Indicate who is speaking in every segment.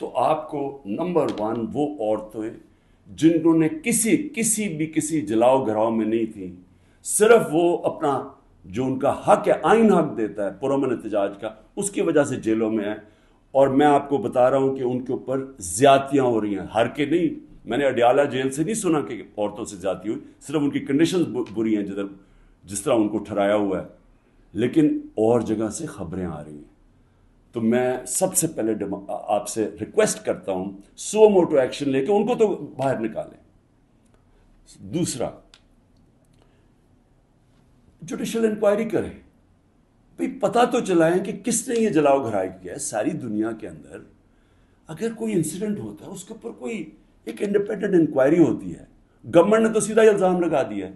Speaker 1: तो आपको number one वो औरतें जिन्होंने किसी किसी भी किसी जलाओ घराव में नहीं थी सिर्फ वो अपना जो उनका हक है आइन हक देता है पुरमन एहतजाज का उसकी वजह से जेलों में है और मैं आपको बता रहा हूं कि उनके ऊपर ज्यादतियां हो रही हैं हर के नहीं मैंने अडियाला जेल से नहीं सुना कि औरतों से ज्यादा हुई सिर्फ उनकी कंडीशन बुरी हैं जिधर जिस तरह उनको ठहराया हुआ है लेकिन और जगह से खबरें आ रही हैं तो मैं सबसे पहले आपसे रिक्वेस्ट करता हूं सो मोटो एक्शन लेके उनको तो बाहर निकालें दूसरा जुडिशल इंक्वायरी करें भाई पता तो चलाएं कि किसने ये जलाओ घराई किया है सारी दुनिया के अंदर अगर कोई इंसिडेंट होता है उसके ऊपर कोई एक इंडिपेंडेंट इंक्वायरी होती है गवर्नमेंट ने तो सीधा इल्ज़ाम लगा दिया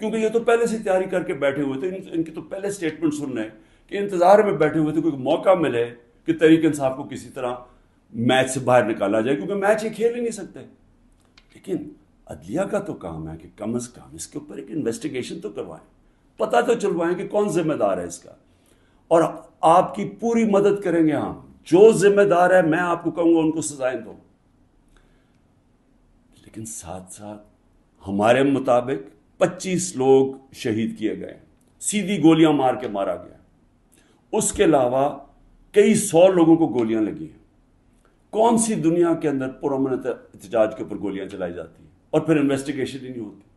Speaker 1: क्योंकि ये तो पहले से तैयारी करके बैठे हुए थे इन, इनकी तो पहले स्टेटमेंट सुन रहे हैं कि इंतजार में बैठे हुए थे तो कोई मौका मिले कि तरीके इंसाफ को किसी तरह मैच से बाहर निकाला जाए क्योंकि मैच ये खेल ही नहीं सकते लेकिन अदलिया का तो काम है कि कम अज़ कम इसके ऊपर एक इन्वेस्टिगेशन तो करवाएं पता तो चलवाएं कि कौन जिम्मेदार है इसका और आपकी पूरी मदद करेंगे हम जो जिम्मेदार है मैं आपको कहूंगा उनको सजाएं दो लेकिन साथ साथ हमारे मुताबिक 25 लोग शहीद किए गए सीधी गोलियां मार के मारा गया उसके अलावा कई सौ लोगों को गोलियां लगी हैं कौन सी दुनिया के अंदर पुरमन एहतजाज के ऊपर गोलियां चलाई जाती हैं और फिर इन्वेस्टिगेशन ही नहीं होती